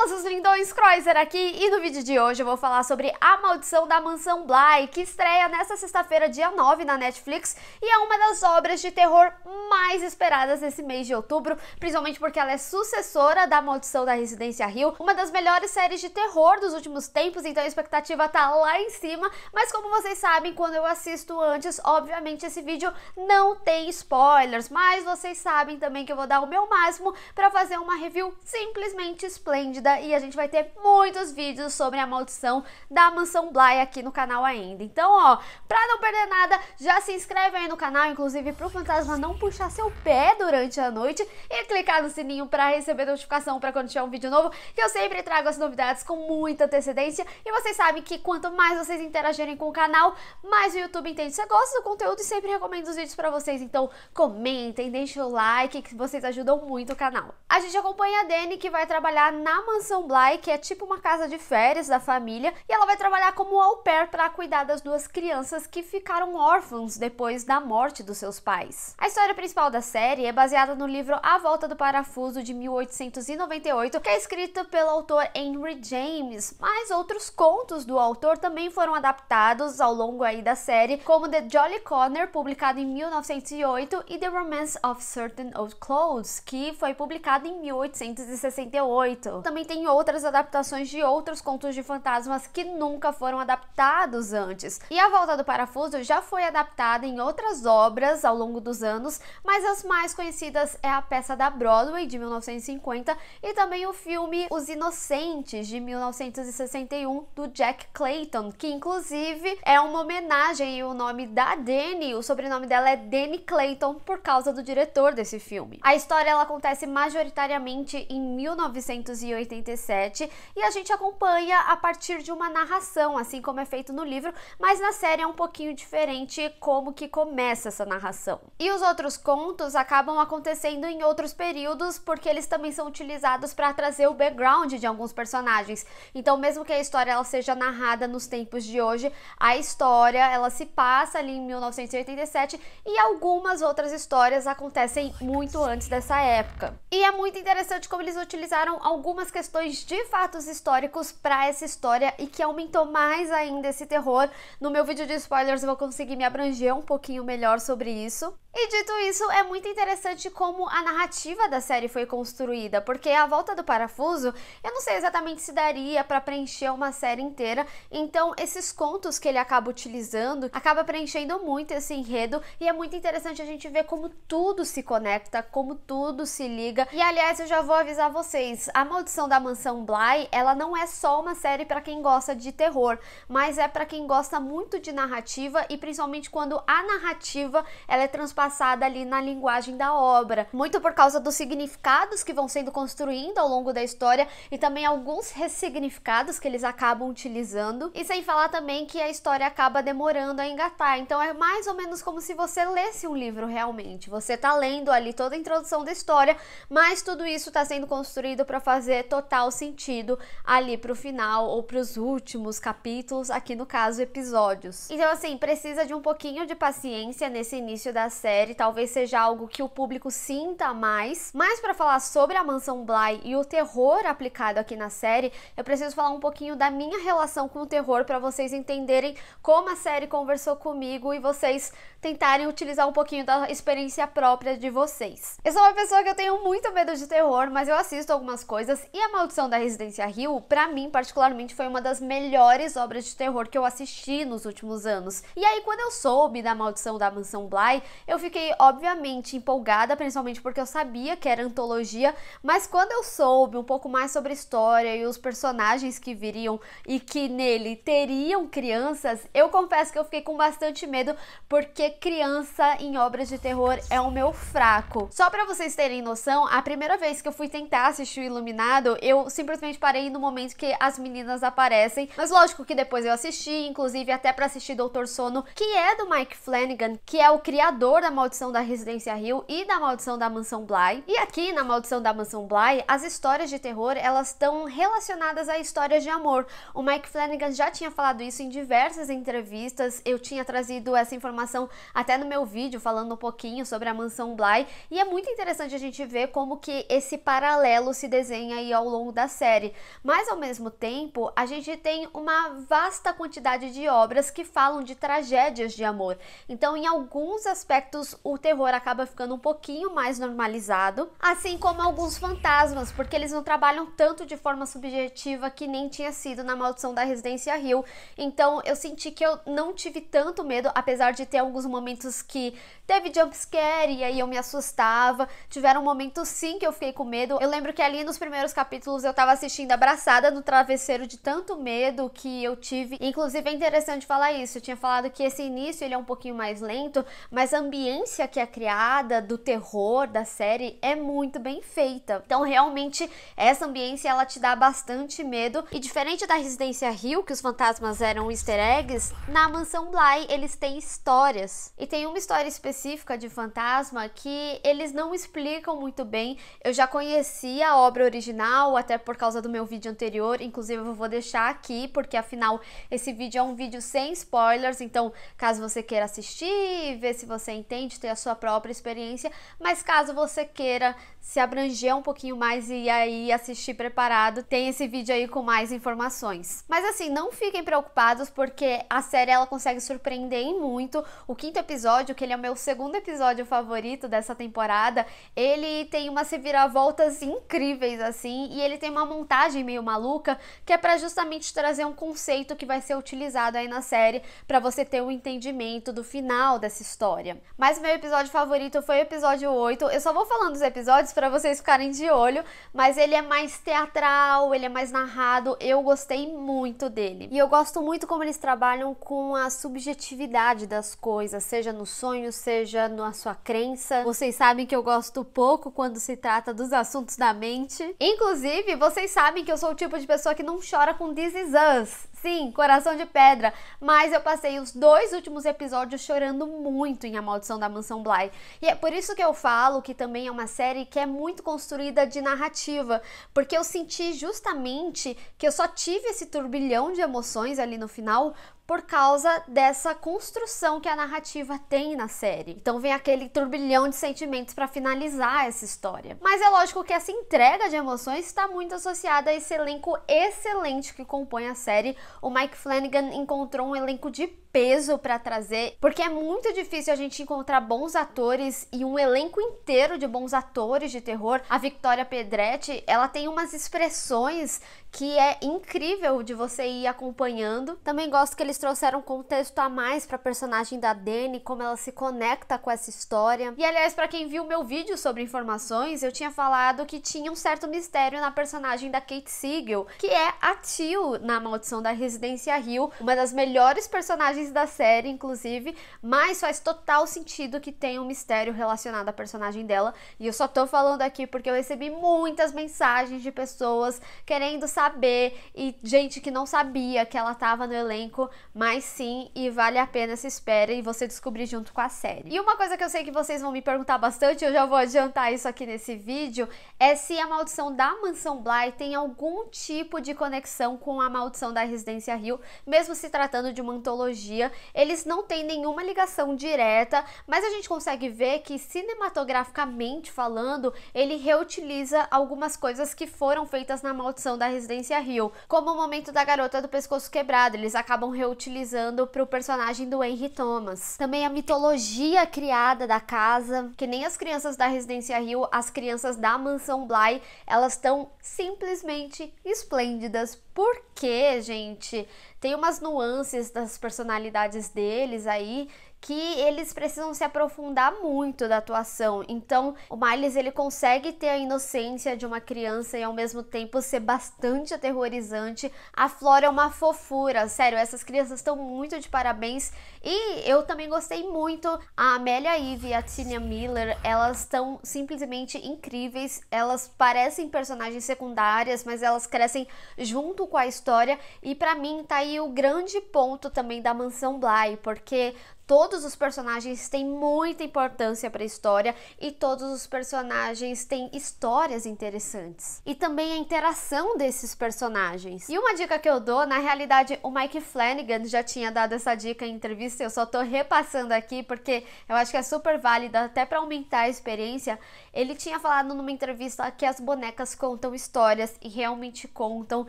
Olá, seus lindões, Chrysler aqui e no vídeo de hoje eu vou falar sobre A Maldição da Mansão Bly, que estreia nesta sexta-feira, dia 9, na Netflix e é uma das obras de terror mais esperadas desse mês de outubro, principalmente porque ela é sucessora da Maldição da Residência Hill, uma das melhores séries de terror dos últimos tempos, então a expectativa tá lá em cima, mas como vocês sabem, quando eu assisto antes, obviamente esse vídeo não tem spoilers, mas vocês sabem também que eu vou dar o meu máximo para fazer uma review simplesmente esplêndida ainda e a gente vai ter muitos vídeos sobre a maldição da Mansão Bly aqui no canal ainda. Então, ó, pra não perder nada, já se inscreve aí no canal, inclusive pro fantasma não puxar seu pé durante a noite e clicar no sininho pra receber notificação pra quando tiver um vídeo novo, que eu sempre trago as novidades com muita antecedência e vocês sabem que quanto mais vocês interagirem com o canal, mais o YouTube entende. Você gosta do conteúdo e sempre recomendo os vídeos pra vocês, então comentem, deixem o like, que vocês ajudam muito o canal. A gente acompanha a Dani, que vai trabalhar na mansão Mansão Bly, que é tipo uma casa de férias da família, e ela vai trabalhar como au pair para cuidar das duas crianças que ficaram órfãos depois da morte dos seus pais. A história principal da série é baseada no livro A Volta do Parafuso de 1898, que é escrito pelo autor Henry James, mas outros contos do autor também foram adaptados ao longo aí da série, como The Jolly Connor, publicado em 1908, e The Romance of Certain Old Clothes, que foi publicado em 1868. Também tem outras adaptações de outros contos de fantasmas que nunca foram adaptados antes. E A Volta do Parafuso já foi adaptada em outras obras ao longo dos anos, mas as mais conhecidas é a peça da Broadway de 1950 e também o filme Os Inocentes de 1961 do Jack Clayton, que inclusive é uma homenagem e o nome da Dani, o sobrenome dela é Dani Clayton por causa do diretor desse filme. A história ela acontece majoritariamente em 1980 1987 e a gente acompanha a partir de uma narração, assim como é feito no livro, mas na série é um pouquinho diferente como que começa essa narração. E os outros contos acabam acontecendo em outros períodos porque eles também são utilizados para trazer o background de alguns personagens. Então, mesmo que a história ela seja narrada nos tempos de hoje, a história ela se passa ali em 1987 e algumas outras histórias acontecem muito antes dessa época. E é muito interessante como eles utilizaram algumas questões questões de fatos históricos para essa história e que aumentou mais ainda esse terror. No meu vídeo de spoilers eu vou conseguir me abranger um pouquinho melhor sobre isso. E dito isso, é muito interessante como a narrativa da série foi construída, porque a volta do parafuso, eu não sei exatamente se daria para preencher uma série inteira, então esses contos que ele acaba utilizando, acaba preenchendo muito esse enredo e é muito interessante a gente ver como tudo se conecta, como tudo se liga. E aliás, eu já vou avisar vocês, a maldição da Mansão Bly, ela não é só uma série para quem gosta de terror, mas é para quem gosta muito de narrativa e principalmente quando a narrativa ela é transpassada ali na linguagem da obra, muito por causa dos significados que vão sendo construindo ao longo da história e também alguns ressignificados que eles acabam utilizando. E sem falar também que a história acaba demorando a engatar, então é mais ou menos como se você lesse um livro realmente. Você tá lendo ali toda a introdução da história, mas tudo isso está sendo construído para fazer total total sentido ali pro final ou pros últimos capítulos, aqui no caso episódios. Então assim, precisa de um pouquinho de paciência nesse início da série, talvez seja algo que o público sinta mais. Mas para falar sobre a mansão Bly e o terror aplicado aqui na série, eu preciso falar um pouquinho da minha relação com o terror para vocês entenderem como a série conversou comigo e vocês tentarem utilizar um pouquinho da experiência própria de vocês. Eu sou uma pessoa que eu tenho muito medo de terror, mas eu assisto algumas coisas e a Maldição da Residência Rio, para mim particularmente foi uma das melhores obras de terror que eu assisti nos últimos anos. E aí quando eu soube da Maldição da Mansão Bly, eu fiquei obviamente empolgada, principalmente porque eu sabia que era antologia, mas quando eu soube um pouco mais sobre a história e os personagens que viriam e que nele teriam crianças, eu confesso que eu fiquei com bastante medo porque criança em obras de terror é o meu fraco. Só para vocês terem noção, a primeira vez que eu fui tentar assistir o Iluminado, eu simplesmente parei no momento que as meninas aparecem. Mas lógico que depois eu assisti, inclusive até para assistir Doutor Sono, que é do Mike Flanagan, que é o criador da Maldição da Residência Hill e da Maldição da Mansão Bly. E aqui na Maldição da Mansão Bly, as histórias de terror, elas estão relacionadas a histórias de amor. O Mike Flanagan já tinha falado isso em diversas entrevistas, eu tinha trazido essa informação até no meu vídeo falando um pouquinho sobre a Mansão Bly, e é muito interessante a gente ver como que esse paralelo se desenha aí ao longo da série. Mas ao mesmo tempo, a gente tem uma vasta quantidade de obras que falam de tragédias de amor. Então, em alguns aspectos, o terror acaba ficando um pouquinho mais normalizado, assim como alguns fantasmas, porque eles não trabalham tanto de forma subjetiva que nem tinha sido na Maldição da Residência Hill. Então, eu senti que eu não tive tanto medo, apesar de ter alguns momentos que teve jumpscare e aí eu me assustava. Tiveram momentos sim que eu fiquei com medo. Eu lembro que ali nos primeiros capítulos capítulos eu tava assistindo abraçada no travesseiro de tanto medo que eu tive. Inclusive é interessante falar isso. Eu tinha falado que esse início ele é um pouquinho mais lento, mas a ambiência que é criada do terror da série é muito bem feita. Então realmente essa ambiência ela te dá bastante medo e diferente da Residência Hill que os fantasmas eram easter eggs, na mansão Bly eles têm histórias. E tem uma história específica de fantasma que eles não explicam muito bem. Eu já conhecia a obra original canal, até por causa do meu vídeo anterior. Inclusive, eu vou deixar aqui, porque afinal esse vídeo é um vídeo sem spoilers. Então, caso você queira assistir, ver se você entende, ter a sua própria experiência. Mas caso você queira se abranger um pouquinho mais e aí assistir preparado, tem esse vídeo aí com mais informações. Mas assim, não fiquem preocupados, porque a série ela consegue surpreender muito. O quinto episódio, que ele é o meu segundo episódio favorito dessa temporada, ele tem umas reviravoltas incríveis, assim, e ele tem uma montagem meio maluca que é para justamente trazer um conceito que vai ser utilizado aí na série para você ter um entendimento do final dessa história. Mas meu episódio favorito foi o episódio 8. Eu só vou falando dos episódios para vocês ficarem de olho, mas ele é mais teatral, ele é mais narrado. Eu gostei muito dele. E eu gosto muito como eles trabalham com a subjetividade das coisas, seja no sonho, seja na sua crença. Vocês sabem que eu gosto pouco quando se trata dos assuntos da mente. Inclusive, Inclusive, vocês sabem que eu sou o tipo de pessoa que não chora com This Is Us. Sim, coração de pedra. Mas eu passei os dois últimos episódios chorando muito em A Maldição da Mansão Bly. E é por isso que eu falo que também é uma série que é muito construída de narrativa. Porque eu senti justamente que eu só tive esse turbilhão de emoções ali no final por causa dessa construção que a narrativa tem na série. Então vem aquele turbilhão de sentimentos para finalizar essa história. Mas é lógico que essa entrega de emoções está muito associada a esse elenco excelente que compõe a série. O Mike Flanagan encontrou um elenco de peso para trazer, porque é muito difícil a gente encontrar bons atores e um elenco inteiro de bons atores de terror. A Victoria Pedretti, ela tem umas expressões que é incrível de você ir acompanhando. Também gosto que eles trouxeram contexto a mais para a personagem da Dani, como ela se conecta com essa história. E aliás, para quem viu meu vídeo sobre informações, eu tinha falado que tinha um certo mistério na personagem da Kate Siegel, que é a Tio na Maldição da Residência Hill, uma das melhores personagens personagens da série, inclusive, mas faz total sentido que tenha um mistério relacionado à personagem dela. E eu só tô falando aqui porque eu recebi muitas mensagens de pessoas querendo saber e gente que não sabia que ela tava no elenco, mas sim, e vale a pena se espera e você descobrir junto com a série. E uma coisa que eu sei que vocês vão me perguntar bastante, eu já vou adiantar isso aqui nesse vídeo, é se a maldição da mansão Bly tem algum tipo de conexão com a maldição da Residência Hill, mesmo se tratando de uma antologia eles não têm nenhuma ligação direta, mas a gente consegue ver que cinematograficamente falando, ele reutiliza algumas coisas que foram feitas na Maldição da Residência Hill, como o momento da garota do pescoço quebrado, eles acabam reutilizando para o personagem do Henry Thomas. Também a mitologia criada da casa, que nem as crianças da Residência Hill, as crianças da Mansão Bly, elas estão simplesmente esplêndidas. Por quê, gente? Tem umas nuances das personalidades deles aí que eles precisam se aprofundar muito da atuação. Então, o Miles ele consegue ter a inocência de uma criança e ao mesmo tempo ser bastante aterrorizante. A Flora é uma fofura, sério, essas crianças estão muito de parabéns. E eu também gostei muito a Amélia Eve e a Tina Miller, elas estão simplesmente incríveis. Elas parecem personagens secundárias, mas elas crescem junto com a história e para mim tá aí o grande ponto também da Mansão Bly, porque Todos os personagens têm muita importância para a história e todos os personagens têm histórias interessantes. E também a interação desses personagens. E uma dica que eu dou, na realidade, o Mike Flanagan já tinha dado essa dica em entrevista, eu só tô repassando aqui porque eu acho que é super válida até para aumentar a experiência. Ele tinha falado numa entrevista que as bonecas contam histórias e realmente contam.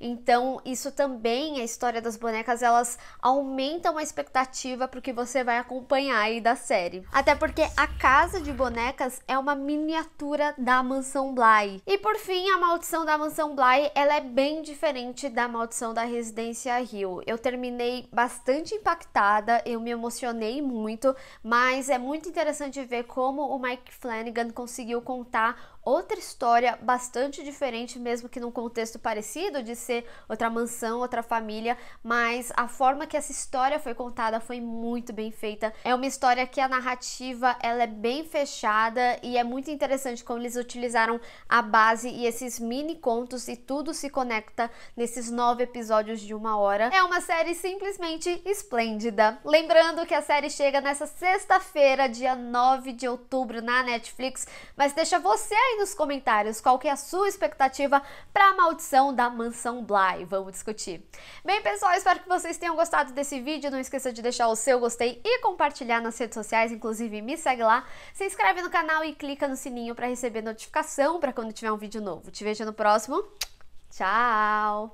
Então, isso também, a história das bonecas, elas aumentam a expectativa o que você vai acompanhar aí da série. Até porque a casa de bonecas é uma miniatura da mansão Bly. E por fim, a maldição da mansão Bly, ela é bem diferente da maldição da residência Hill. Eu terminei bastante impactada, eu me emocionei muito, mas é muito interessante ver como o Mike Flanagan conseguiu contar outra história bastante diferente, mesmo que num contexto parecido de ser outra mansão, outra família, mas a forma que essa história foi contada foi muito bem feita. É uma história que a narrativa ela é bem fechada e é muito interessante como eles utilizaram a base e esses mini contos e tudo se conecta nesses nove episódios de uma hora. É uma série simplesmente esplêndida. Lembrando que a série chega nessa sexta-feira, dia 9 de outubro, na Netflix, mas deixa você aí nos comentários qual que é a sua expectativa para a maldição da mansão Bly. Vamos discutir. Bem, pessoal, espero que vocês tenham gostado desse vídeo. Não esqueça de deixar o seu gostei e compartilhar nas redes sociais, inclusive me segue lá. Se inscreve no canal e clica no sininho para receber notificação para quando tiver um vídeo novo. Te vejo no próximo. Tchau!